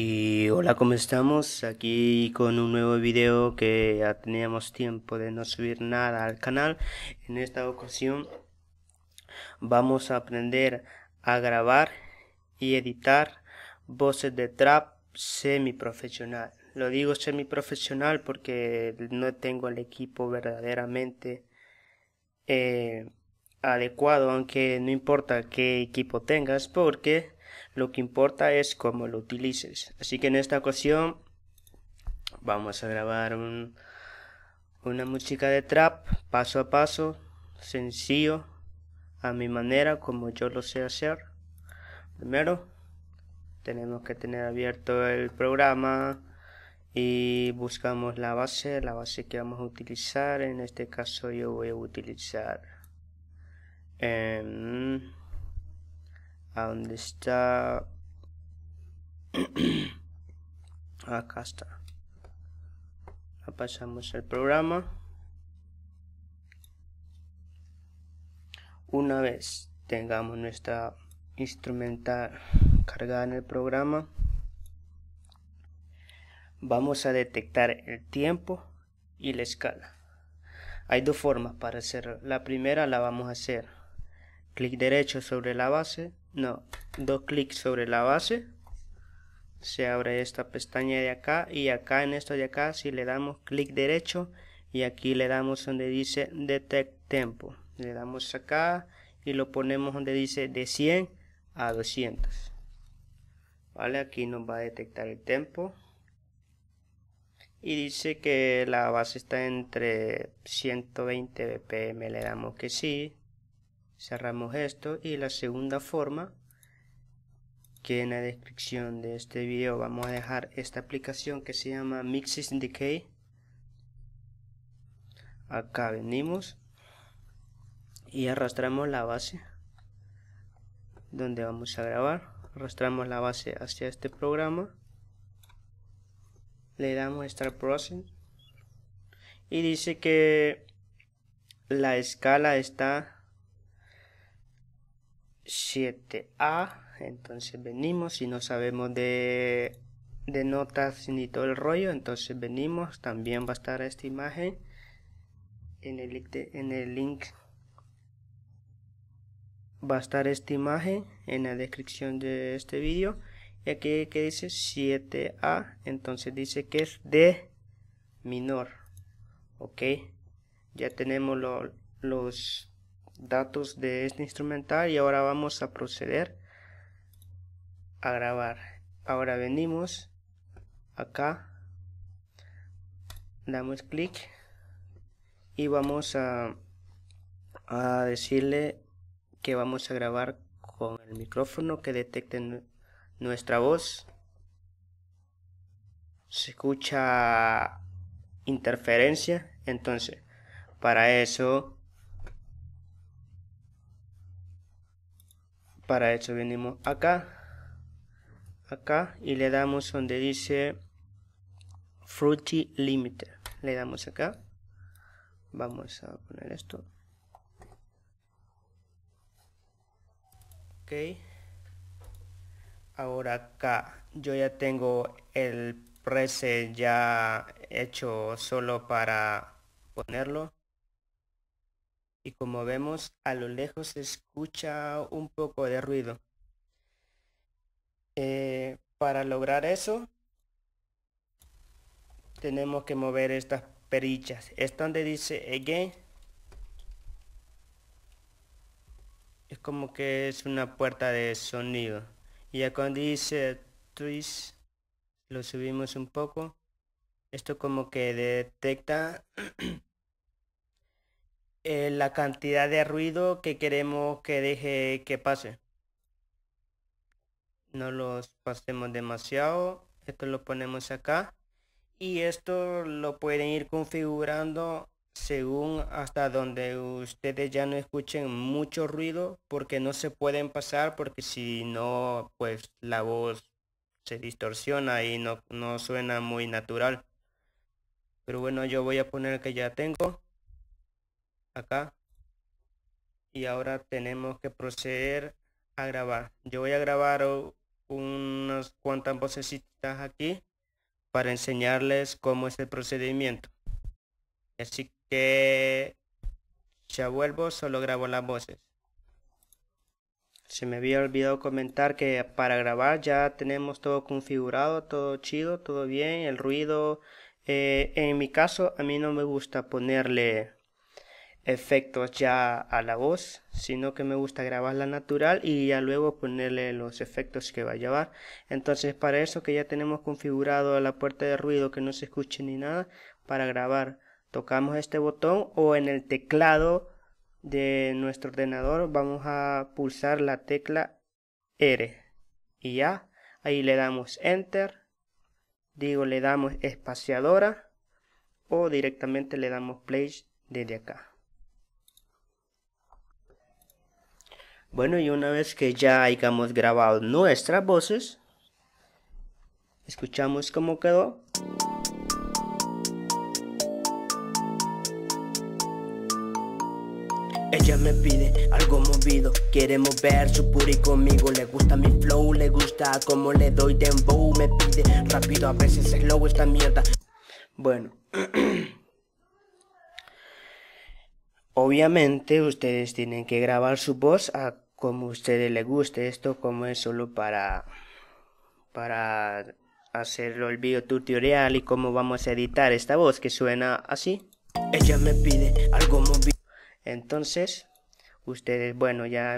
Y hola, ¿cómo estamos? Aquí con un nuevo video que ya teníamos tiempo de no subir nada al canal. En esta ocasión vamos a aprender a grabar y editar voces de trap semiprofesional. Lo digo semiprofesional porque no tengo el equipo verdaderamente eh, adecuado, aunque no importa qué equipo tengas porque lo que importa es cómo lo utilices. Así que en esta ocasión vamos a grabar una música de trap paso a paso, sencillo, a mi manera, como yo lo sé hacer. Primero, tenemos que tener abierto el programa y buscamos la base, la base que vamos a utilizar. En este caso yo voy a utilizar... Em, donde está acá está pasamos el programa una vez tengamos nuestra instrumental cargada en el programa vamos a detectar el tiempo y la escala hay dos formas para hacerlo la primera la vamos a hacer clic derecho sobre la base no, dos clics sobre la base, se abre esta pestaña de acá y acá en esto de acá si le damos clic derecho y aquí le damos donde dice detect tempo, le damos acá y lo ponemos donde dice de 100 a 200 vale aquí nos va a detectar el tempo y dice que la base está entre 120 bpm le damos que sí cerramos esto y la segunda forma que en la descripción de este video vamos a dejar esta aplicación que se llama Mixes Decay acá venimos y arrastramos la base donde vamos a grabar arrastramos la base hacia este programa le damos Start Process y dice que la escala está 7A. Entonces venimos, si no sabemos de, notas ni todo el rollo, entonces venimos. También va a estar esta imagen en el, en el link. Va a estar esta imagen en la descripción de este vídeo. Y aquí que dice 7A, entonces dice que es de menor. Ok, ya tenemos los datos de este instrumental y ahora vamos a proceder a grabar ahora venimos acá damos clic y vamos a, a decirle que vamos a grabar con el micrófono que detecte nuestra voz se escucha interferencia entonces para eso Para eso venimos acá, acá y le damos donde dice Fruity Limiter. Le damos acá. Vamos a poner esto. Ok. Ahora acá yo ya tengo el preset ya hecho solo para ponerlo y como vemos a lo lejos se escucha un poco de ruido. Eh, para lograr eso tenemos que mover estas perillas. Es donde dice again. Es como que es una puerta de sonido. Y ya cuando dice twist lo subimos un poco. Esto como que detecta Eh, la cantidad de ruido que queremos que deje que pase. No los pasemos demasiado. Esto lo ponemos acá. Y esto lo pueden ir configurando según hasta donde ustedes ya no escuchen mucho ruido porque no se pueden pasar porque si no pues la voz se distorsiona y no, no suena muy natural pero bueno yo voy a poner que ya tengo acá y ahora tenemos que proceder a grabar yo voy a grabar unas cuantas vocecitas aquí para enseñarles cómo es el procedimiento así que ya vuelvo solo grabo las voces se me había olvidado comentar que para grabar ya tenemos todo configurado, todo chido, todo bien, el ruido. Eh, en mi caso a mí no me gusta ponerle efectos ya a la voz, sino que me gusta grabar la natural y ya luego ponerle los efectos que va a llevar. Entonces para eso que ya tenemos configurado la puerta de ruido que no se escuche ni nada, para grabar tocamos este botón o en el teclado de nuestro ordenador vamos a pulsar la tecla R y ya ahí le damos enter digo le damos espaciadora o directamente le damos play desde acá Bueno, y una vez que ya hayamos grabado nuestras voces, escuchamos cómo quedó. Ella me pide algo movido, quiere mover su puri conmigo Le gusta mi flow, le gusta como le doy dembow Me pide rápido, a veces el lobo esta mierda Bueno Obviamente ustedes tienen que grabar su voz a como a ustedes les guste. Esto como es solo para para hacerlo el video tutorial y cómo vamos a editar esta voz que suena así. Ella me pide algo Entonces, ustedes bueno, ya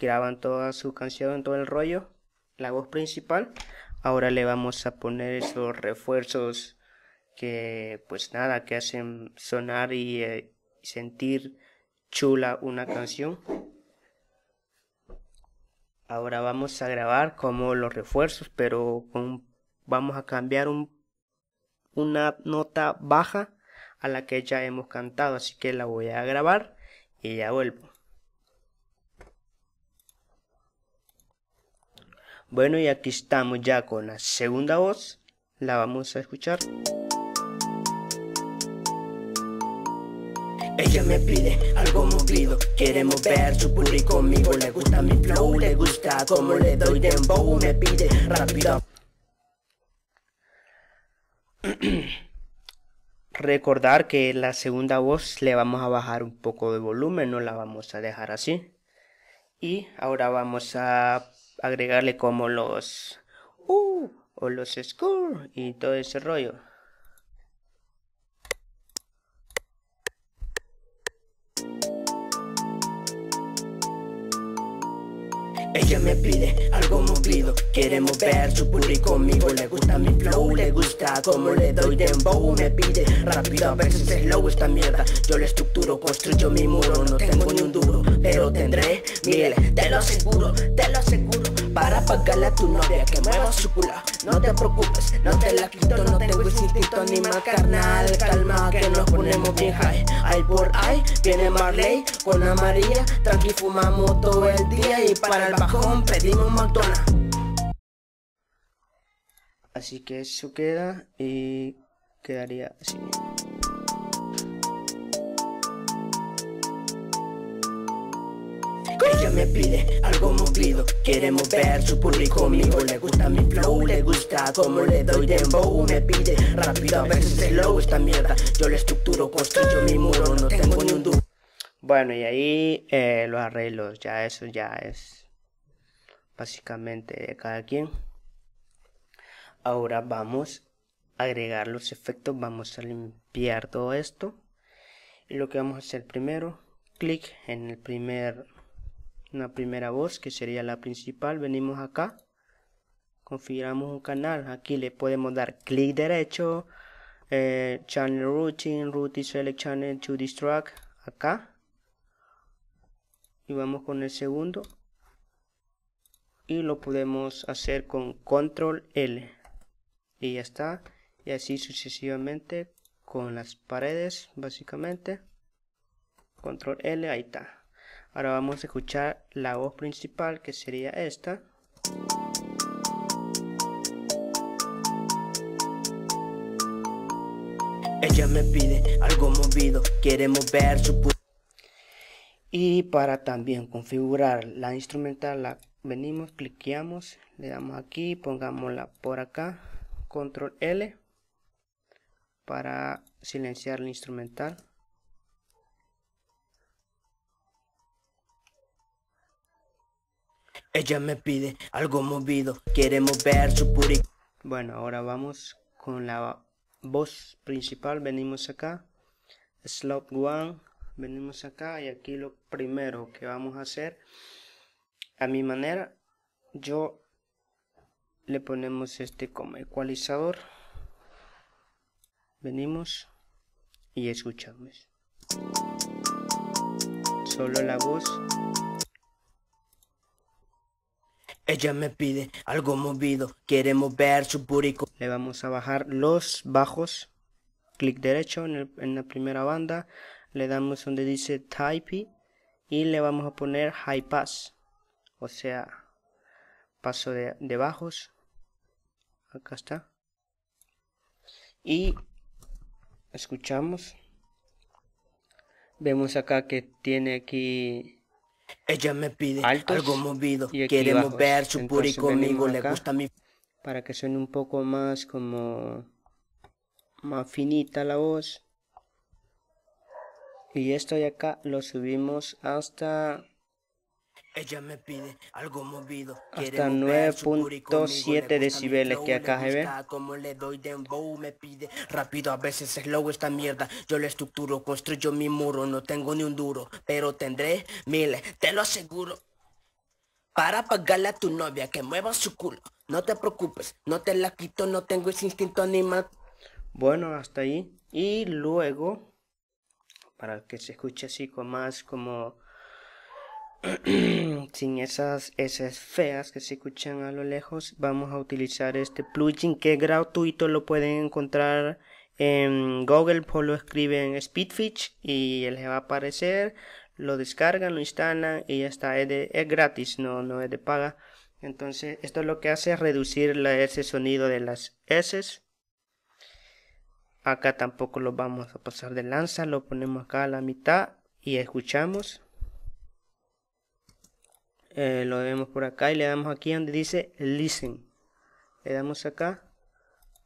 graban toda su canción, todo el rollo, la voz principal. Ahora le vamos a poner esos refuerzos que pues nada, que hacen sonar y eh, sentir chula una canción. Ahora vamos a grabar como los refuerzos, pero vamos a cambiar una nota baja a la que ya hemos cantado, así que la voy a grabar y ya vuelvo. Bueno, y aquí estamos ya con la segunda voz, la vamos a escuchar. Ella me pide algo movido, queremos ver su público conmigo Le gusta mi flow, le gusta como le doy dembow Me pide rápido Recordar que la segunda voz le vamos a bajar un poco de volumen, no la vamos a dejar así. Y ahora vamos a agregarle como los... Uh, o los score y todo ese rollo. me pide algo movido Quiere mover su booty conmigo Le gusta mi flow, le gusta como le doy dembow Me pide rápido, a veces slow esta mierda Yo lo estructuro, construyo mi muro No tengo ni un duro, pero tendré miel Te lo aseguro, te lo aseguro para pagarle a tu novia que mueva su culo No te preocupes, no te la quito, no tengo ese instinto ni más carnal Calma que nos ponemos bien high Ay por ahí viene Marley con Amarilla Tranqui fumamos todo el día y para el bajón pedimos montonas. Así que eso queda y quedaría así. Ella me pide algo movido Queremos ver su público conmigo Le gusta mi flow, le gusta como le doy dembow Me pide rápido, a veces low Esta mierda yo la estructuro construyo mi muro No tengo ni un dúo Bueno y ahí eh, los arreglos, ya eso ya es básicamente de cada quien. Ahora vamos a agregar los efectos, vamos a limpiar todo esto. Y lo que vamos a hacer primero, clic en el primer, una primera voz que sería la principal, venimos acá, configuramos un canal, aquí le podemos dar clic derecho, eh, channel routing, routing select channel to this acá. Y vamos con el segundo, y lo podemos hacer con control L y ya está y así sucesivamente con las paredes básicamente control L ahí está ahora vamos a escuchar la voz principal que sería esta ella me pide algo movido quiere mover su y para también configurar la instrumental la venimos cliqueamos le damos aquí pongámosla por acá control L para silenciar el instrumental Ella me pide algo movido, queremos ver su puri. Bueno, ahora vamos con la voz principal. Venimos acá, slot one, venimos acá y aquí lo primero que vamos a hacer a mi manera yo le ponemos este como ecualizador venimos y escuchamos solo la voz ella me pide algo movido queremos ver su purico. le vamos a bajar los bajos clic derecho en, en la primera banda le damos donde dice type y le vamos a poner high pass o sea paso de, bajos acá está y escuchamos vemos acá que tiene aquí ella me pide algo movido y quiere mover su puri conmigo le gusta mi para que suene un poco más como más finita la voz y esto de acá lo subimos hasta ella me pide algo movido. Hasta 9.7 decibeles que acá se Como le doy dembow, me pide rápido. A veces es low esta mierda. Yo la estructuro, construyo mi muro. No tengo ni un duro, pero tendré miles, te lo aseguro. Para pagarle a tu novia que mueva su culo. No te preocupes, no te la quito, no tengo ese instinto animal. Bueno, hasta ahí. Y luego, para que se escuche así con más como sin esas esas feas que se escuchan a lo lejos, vamos a utilizar este plugin que es gratuito, lo pueden encontrar en Google, por pues lo escriben Speedfish y les va a aparecer, lo descargan, lo instalan y ya está, es, de, es gratis, no, no es de paga. Entonces, esto lo que hace es reducir ese sonido de las S. Acá tampoco lo vamos a pasar de lanza, lo ponemos acá a la mitad y escuchamos. Eh, lo vemos por acá y le damos aquí donde dice listen le damos acá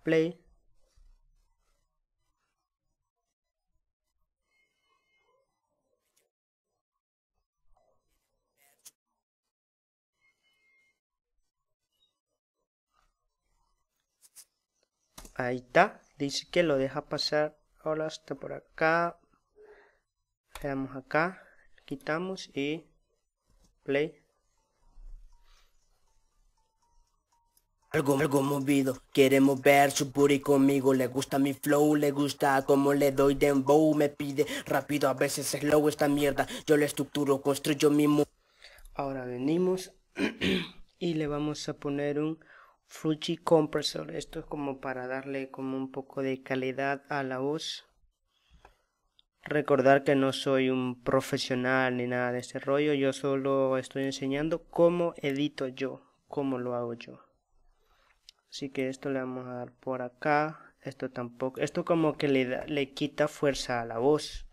play Ahí está. Dice que lo deja pasar ahora hasta por acá. Le damos acá. Quitamos y play. Algo, movido, quiere mover su booty conmigo Le gusta mi flow, le gusta como le doy dembow Me pide rápido, a veces es slow esta mierda Yo le estructuro, construyo mi Ahora venimos y le vamos a poner un Fruity Compressor Esto es como para darle como un poco de calidad a la voz Recordar que no soy un profesional ni nada de ese rollo Yo solo estoy enseñando cómo edito yo, cómo lo hago yo Así que esto le vamos a dar por acá. Esto tampoco. Esto como que le, le quita fuerza a la voz.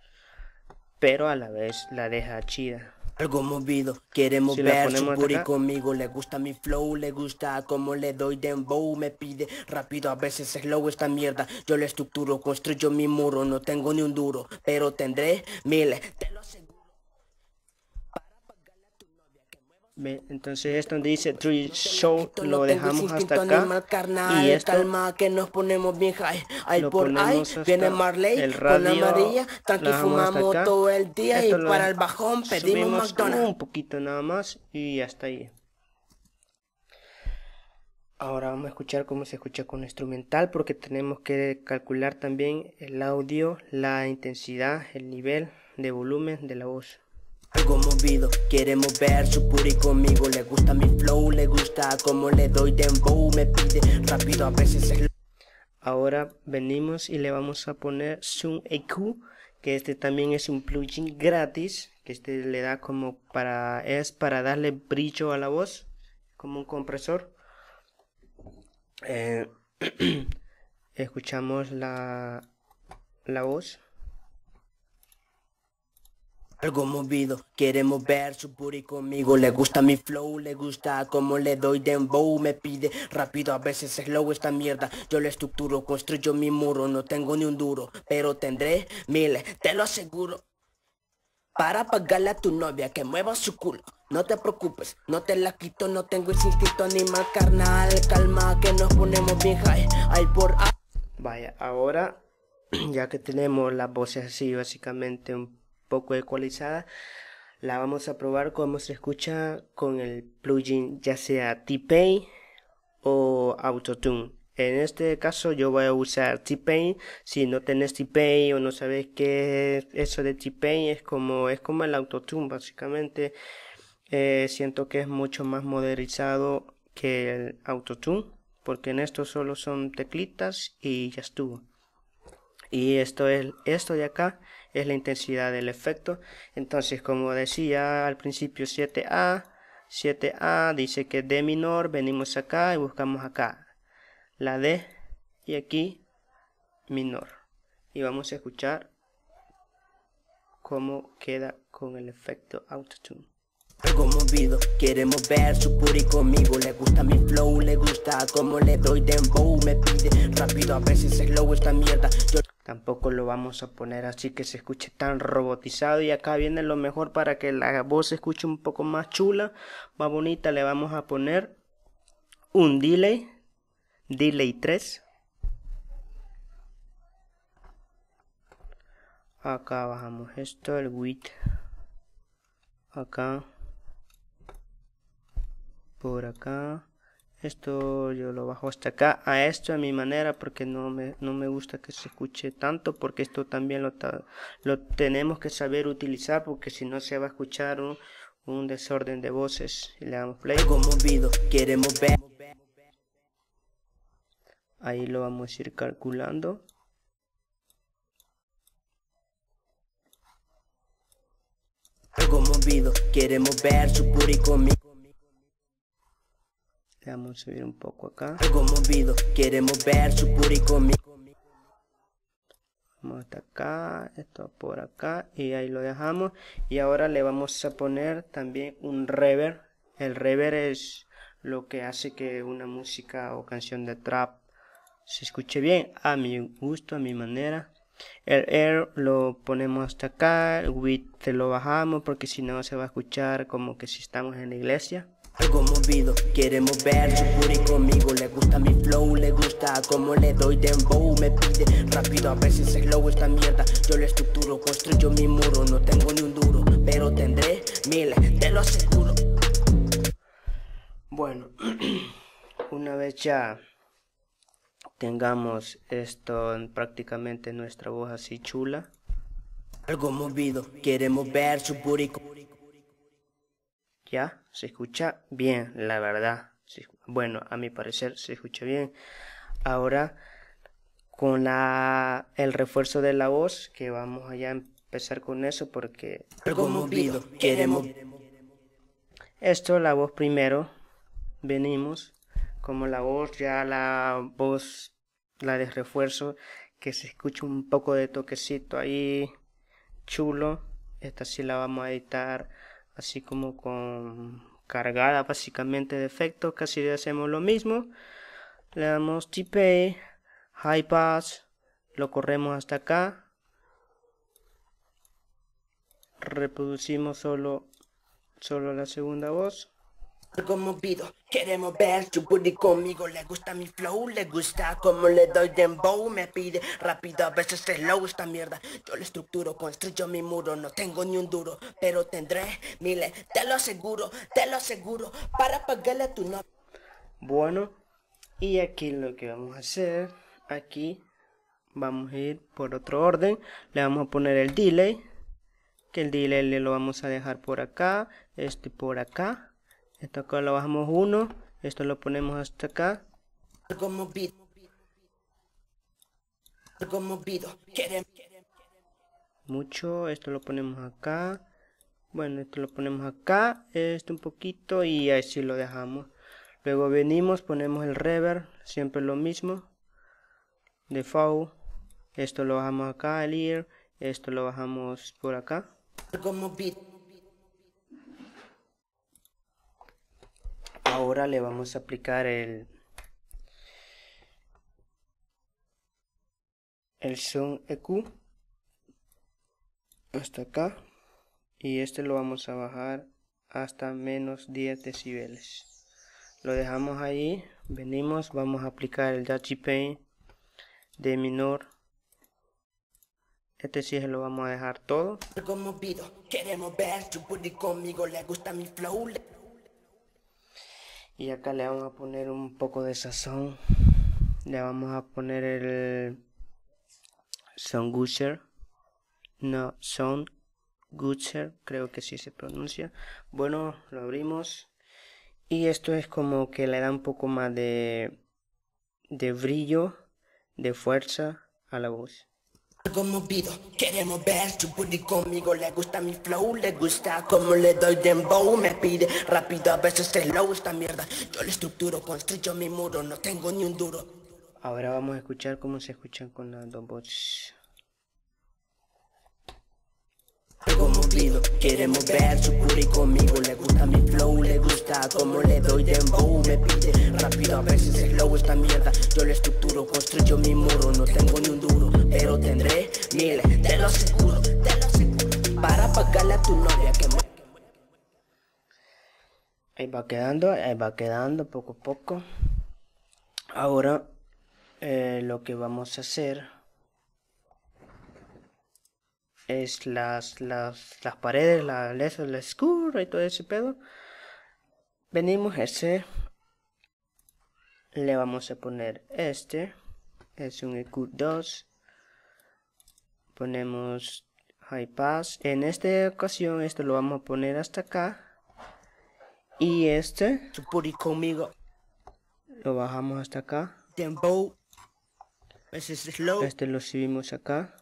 Pero a la vez la deja chida. Algo movido, queremos si ver su conmigo Le gusta mi flow, le gusta como le doy dembow Me pide rápido, a veces slow esta mierda Yo le estructuro, construyo mi muro No tengo ni un duro, pero tendré miles Te lo Entonces es donde dice True Show, lo dejamos hasta acá. Y esto calma que nos ponemos bien por ahí viene Marley el radio, con la amarilla. Tranqui fumamos todo el día y para el bajón pedimos McDonald's. Un poquito nada más y hasta ahí. Ahora vamos a escuchar cómo se escucha con instrumental porque tenemos que calcular también el audio, la intensidad, el nivel de volumen de la voz. Algo movido, quiere mover su puri conmigo Le gusta mi flow, le gusta como le doy dembow Me pide rápido, a veces Ahora venimos y le vamos a poner Zoom EQ Que este también es un plugin gratis Que este le da como para... Es para darle brillo a la voz Como un compresor eh, Escuchamos la, la voz algo movido. Quiere mover su booty conmigo. Le gusta mi flow, le gusta como le doy dembow. Me pide rápido, a veces es low esta mierda. Yo lo estructuro, construyo mi muro. No tengo ni un duro, pero tendré miles, te lo aseguro. Para pagarle a tu novia que mueva su culo. No te preocupes, no te la quito, no tengo ese instinto más, carnal. Calma, que nos ponemos bien high. Hay por. Vaya, ahora ya que tenemos las voces así, básicamente un poco ecualizada, la vamos a probar cómo se escucha con el plugin ya sea t o Autotune. En este caso yo voy a usar t Si no tenés t o no sabes qué es eso de t es como, es como el Autotune básicamente. Eh, siento que es mucho más modernizado que el Autotune. Porque en esto solo son teclitas y ya estuvo. Y esto es esto de acá es la intensidad del efecto. Entonces, como decía al principio 7A, 7A dice que D menor, venimos acá y buscamos acá la D y aquí menor. Y vamos a escuchar cómo queda con el efecto autotune. Algo movido, queremos ver su puri conmigo Le gusta mi flow, le gusta como le doy dembow Me pide rápido, a veces slow esta mierda Yo Tampoco lo vamos a poner así que se escuche tan robotizado y acá viene lo mejor para que la voz se escuche un poco más chula, más bonita. Le vamos a poner un delay, delay 3. Acá bajamos esto, el width. Acá. Por acá esto yo lo bajo hasta acá a esto a mi manera porque no me, no me gusta que se escuche tanto porque esto también lo, lo tenemos que saber utilizar porque si no se va a escuchar un, desorden de voces y le damos play queremos ver ahí lo vamos a ir calculando algo movido queremos ver su puri conmigo vamos a subir un poco acá. Algo movido, queremos ver su Vamos hasta acá, esto por acá y ahí lo dejamos. Y ahora le vamos a poner también un reverb. El reverb es lo que hace que una música o canción de trap se escuche bien a mi gusto, a mi manera. El air lo ponemos hasta acá, el width lo bajamos porque si no se va a escuchar como que si estamos en la iglesia. Algo movido, queremos ver su puri conmigo Le gusta mi flow, le gusta como le doy dembow Me pide rápido, a veces el glow esta mierda Yo le estructuro, construyo mi muro No tengo ni un duro, pero tendré miles, te lo aseguro Bueno, una vez ya tengamos esto en prácticamente nuestra voz así chula algo movido, queremos ver su conmigo ¿Ya? Se escucha bien, la verdad. Bueno, a mi parecer se escucha bien. Ahora, con la, el refuerzo de la voz, que vamos allá a empezar con eso porque... queremos... Esto, la voz primero, venimos, como la voz, ya la voz, la de refuerzo, que se escucha un poco de toquecito ahí chulo. Esta sí la vamos a editar así como con cargada básicamente de efecto, casi hacemos lo mismo. Le damos TP, High Pass, lo corremos hasta acá. Reproducimos solo, solo la segunda voz movido Queremos ver su booty conmigo Le gusta mi flow, le gusta como le doy dembow Me pide rápido, a veces slow esta mierda Yo le estructuro, construyo mi muro No tengo ni un duro, pero tendré miles Te lo aseguro, te lo aseguro Para pagarle a tu no Bueno, y aquí lo que vamos a hacer Aquí vamos a ir por otro orden Le vamos a poner el delay que el delay le lo vamos a dejar por acá, este por acá esto acá lo bajamos uno. Esto lo ponemos hasta acá. Algo queremos Mucho. Esto lo ponemos acá. Bueno, esto lo ponemos acá. Esto un poquito. Y así lo dejamos. Luego venimos, ponemos el reverb. Siempre lo mismo. Default. Esto lo bajamos acá, el ear. Esto lo bajamos por acá. movido. ahora le vamos a aplicar el el zoom EQ hasta acá y este lo vamos a bajar hasta menos 10 decibeles lo dejamos ahí venimos vamos a aplicar el dachi paint de menor. este sí se lo vamos a dejar todo y acá le vamos a poner un poco de sazón. Le vamos a poner el Son No, Son creo que sí se pronuncia. Bueno, lo abrimos. Y esto es como que le da un poco más de, de brillo, de fuerza a la voz pido queremos ver su booty conmigo Le gusta mi flow, le gusta como le doy dembow Me pide rápido, a veces low esta mierda Yo le estructuro, construyo mi muro, no tengo ni un duro Ahora vamos a escuchar cómo se escuchan con las dos bots. Algo movido, queremos ver su y conmigo Le gusta mi flow, le gusta como le doy dembow Me pide rápido a ver si se glow esta mierda Yo le estructuro, construyo mi muro No tengo ni un duro, pero tendré miles Te lo seguro, te lo seguro Para pagarle a tu novia que me... Ahí va quedando, ahí va quedando poco a poco Ahora eh, lo que vamos a hacer es las, las, las paredes, la leza, la escurra y todo ese pedo. Venimos ese. Le vamos a poner este. Es un EQ2. Ponemos high pass. En esta ocasión, esto lo vamos a poner hasta acá. Y este. conmigo. Lo bajamos hasta acá. Tempo. Este lo subimos acá.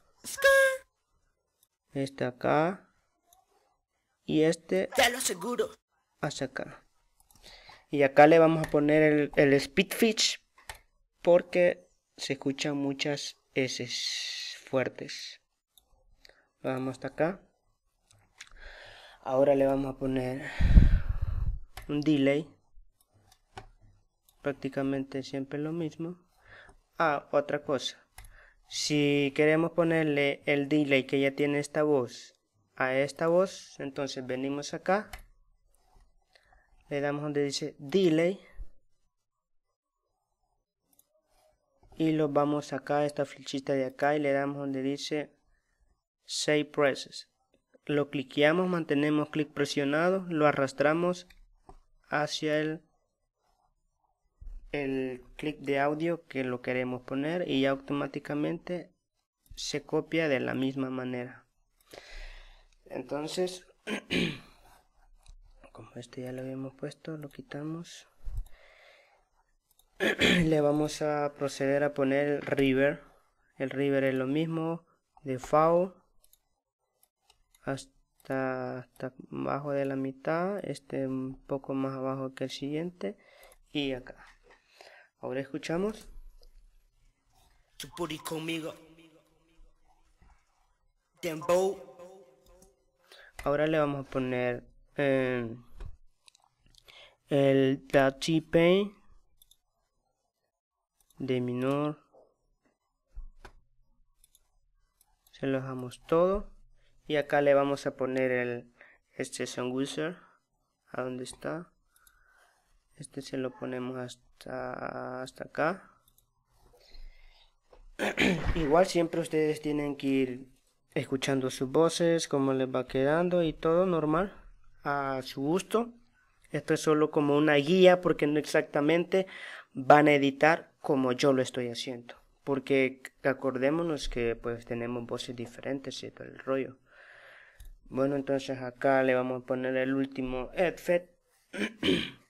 Este acá. Y este... ya lo acá. Y acá le vamos a poner el, el speedfish porque se escuchan muchas S fuertes. Vamos hasta acá. Ahora le vamos a poner un delay. Prácticamente siempre lo mismo. Ah, otra cosa. Si queremos ponerle el delay que ya tiene esta voz a esta voz, entonces venimos acá, le damos donde dice delay y lo vamos acá, a esta flechita de acá y le damos donde dice save presses. Lo cliqueamos, mantenemos clic presionado, lo arrastramos hacia el el clip de audio que lo queremos poner y automáticamente se copia de la misma manera entonces como este ya lo habíamos puesto lo quitamos le vamos a proceder a poner el river el river es lo mismo de FAO hasta, hasta abajo de la mitad este un poco más abajo que el siguiente y acá Ahora escuchamos. conmigo. Dembow. Ahora le vamos a poner em, el Dachi Pain de menor se lo dejamos todo y acá le vamos a poner el este wizard a dónde está este se lo ponemos hasta, hasta acá igual siempre ustedes tienen que ir escuchando sus voces cómo les va quedando y todo normal a su gusto esto es solo como una guía porque no exactamente van a editar como yo lo estoy haciendo porque acordémonos que pues tenemos voces diferentes y todo el rollo bueno entonces acá le vamos a poner el último effect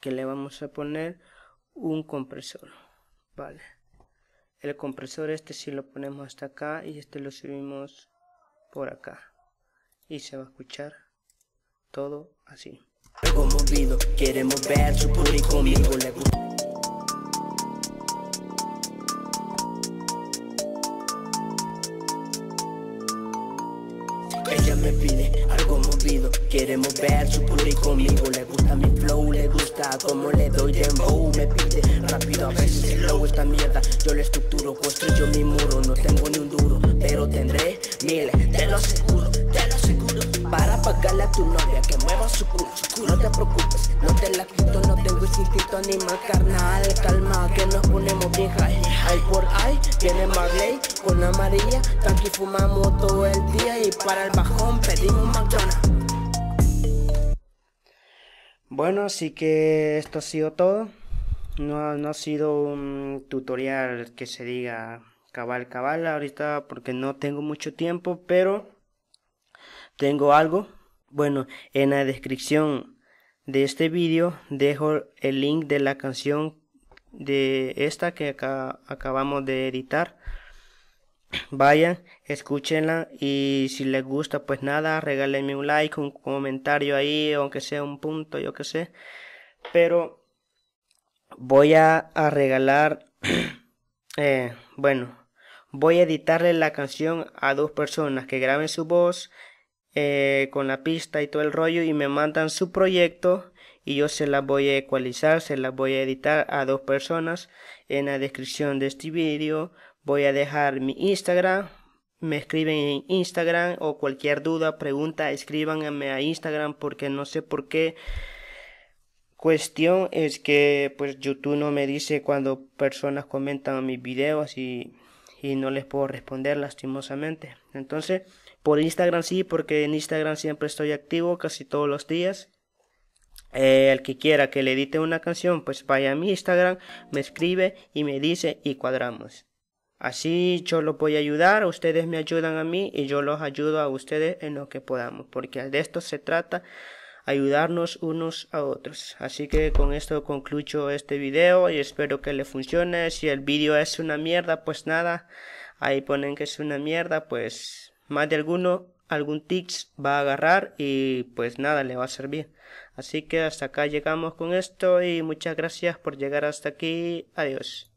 que le vamos a poner un compresor vale el compresor este si sí lo ponemos hasta acá y este lo subimos por acá y se va a escuchar todo así algo movido queremos ver su conmigo le Ella me pide algo movido, queremos ver su público conmigo le gusta. A mi flow, le gusta como le doy dembow Me pide rápido, a veces slow esta mierda Yo le estructuro, construyo mi muro No tengo ni un duro, pero tendré miles Te lo seguro te lo seguro Para pagarle a tu novia que mueva su culo, No te preocupes, no te la quito No tengo instinto ni animal carnal Calma, que nos ponemos bien high Hay por ahí, viene Marley con amarilla Tanqui fumamos todo el día Y para el bajón pedimos McDonald's bueno, así que esto ha sido todo. No, ha sido un tutorial que se diga cabal, cabal ahorita porque no tengo mucho tiempo, pero tengo algo. Bueno, en la descripción de este vídeo dejo el link de la canción de esta que acabamos de editar. Vayan, escúchenla y si les gusta, pues nada, regálenme un like, un comentario ahí, aunque sea un punto, yo que sé. Pero voy a, regalar, eh, bueno, voy a editarle la canción a dos personas que graben su voz eh, con la pista y todo el rollo y me mandan su proyecto y yo se las voy a ecualizar, se las voy a editar a dos personas en la descripción de este vídeo Voy a dejar mi Instagram. Me escriben en Instagram o cualquier duda, pregunta, escríbanme a Instagram porque no sé por qué. Cuestión es que pues YouTube no me dice cuando personas comentan mis videos y, y no les puedo responder lastimosamente. Entonces, por Instagram sí, porque en Instagram siempre estoy activo casi todos los días. Eh, el que quiera que le edite una canción, pues vaya a mi Instagram, me escribe y me dice y cuadramos. Así yo lo voy a ayudar, ustedes me ayudan a mí y yo los ayudo a ustedes en lo que podamos, porque de esto se trata, ayudarnos unos a otros. Así que con esto concluyo este video y espero que le funcione. Si el video es una mierda, pues nada, ahí ponen que es una mierda, pues más de alguno, algún tics va a agarrar y pues nada, le va a servir. Así que hasta acá llegamos con esto y muchas gracias por llegar hasta aquí. Adiós.